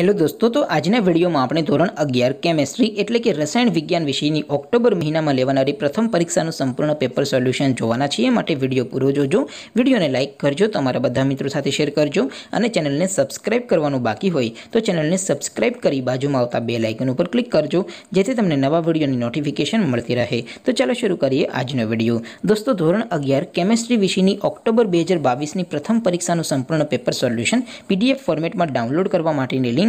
hello दोस्तों तो आज ने वीडियो में अपने ધોરણ 11 કેમેસ્ટ્રી એટલે કે રસાયણ વિજ્ઞાન વિષયની ઓક્ટોબર મહિનામાં લેવાનારી પ્રથમ પરીક્ષાનો સંપૂર્ણ પેપર સોલ્યુશન જોવાના છે માટે વિડિયો પૂરો જોજો વિડિયોને લાઈક કરજો તમારા બધા મિત્રો સાથે શેર કરજો અને ચેનલને સબ્સ્ક્રાઇબ કરવાનું બાકી હોય તો ચેનલને સબ્સ્ક્રાઇબ કરી બાજુમાં આવતા બેલ આઇકન ઉપર ક્લિક કરજો જેથી તમને નવા વીડિયોની નોટિફિકેશન મળતી રહે તો ચાલો શરૂ કરીએ આજનો વીડિયો દોસ્તો ધોરણ 11 કેમેસ્ટ્રી વિષયની ઓક્ટોબર 2022 ની પ્રથમ પરીક્ષાનો સંપૂર્ણ પેપર સોલ્યુશન પીડીએફ ફોર્મેટમાં ડાઉનલોડ કરવા માટેની લિંક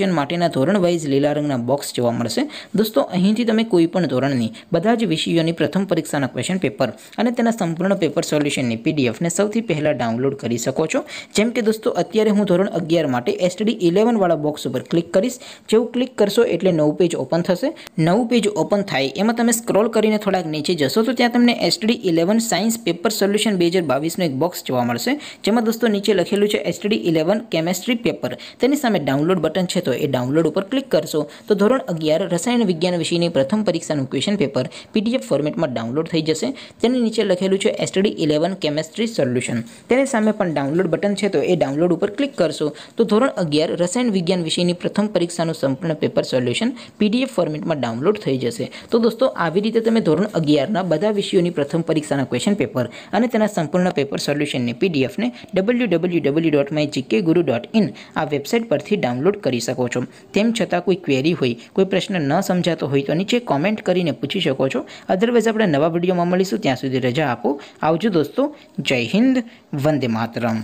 જન માટીના ધોરણ વાઇઝ લીલા રંગના બોક્સ જોવા મળશે દોસ્તો અહીંથી તમે કોઈપણ ધોરણની બધા જ વિષયોની પ્રથમ પરીક્ષાના ક્વેશ્ચન પેપર અને તેના સંપૂર્ણ પેપર સોલ્યુશનની પીડીએફ ને સૌથી પહેલા ડાઉનલોડ કરી શકો છો જેમ કે દોસ્તો અત્યારે હું ધોરણ 11 માટે STD 11 વાળા બોક્સ ઉપર ક્લિક કરશો જેવું ક્લિક કરશો એટલે નવ પેજ ઓપન થશે નવ પેજ ઓપન થાય એમાં તમે સ્ક્રોલ કરીને થોડાક નીચે જશો તો ત્યાં તમને STD 11 સાયન્સ પેપર સોલ્યુશન 2022 નો એક બોક્સ જોવા મળશે જેમાં દોસ્તો નીચે લખેલું છે STD 11 કેમેસ્ટ્રી પેપર તેની સામે ડાઉનલોડ બટન છે એ ડાઉનલોડ ઉપર ક્લિક કરશો તો ધોરણ 11 રસાયણ વિજ્ઞાન વિષયની પ્રથમ પરીક્ષાનું ક્વેશ્ચન પેપર પીડીએફ ફોર્મેટમાં ડાઉનલોડ થઈ જશે તેના નીચે લખેલું છે STD 11 કેમિસ્ટ્રી સોલ્યુશન તેના સામે પણ ડાઉનલોડ બટન છે તો એ ડાઉનલોડ ઉપર ક્લિક કરશો તો ધોરણ 11 રસાયણ વિજ્ઞાન વિષયની પ્રથમ પરીક્ષાનું સંપૂર્ણ પેપર સોલ્યુશન પીડીએફ ફોર્મેટમાં ડાઉનલોડ થઈ જશે તો દોસ્તો આવી રીતે તમે ધોરણ 11 ના બધા વિષયોની પ્રથમ પરીક્ષાના ક્વેશ્ચન પેપર અને તેના સંપૂર્ણ પેપર સોલ્યુશન ને પીડીએફ ને www.mygkguru.in આ વેબસાઈટ પરથી ડાઉનલોડ કરી શકો છો કોચમ તેમ છતાં કોઈ ક્વેરી હોય કોઈ પ્રશ્ન ન સમજાતો હોય તો નીચે કમેન્ટ કરીને પૂછી શકો છો અધરવાઇઝ આપણે નવા વિડિયોમાં મળીશું ત્યાં સુધી રહેજો આપો આવજો દોસ્તો જય હિન્દ વંદે માતરમ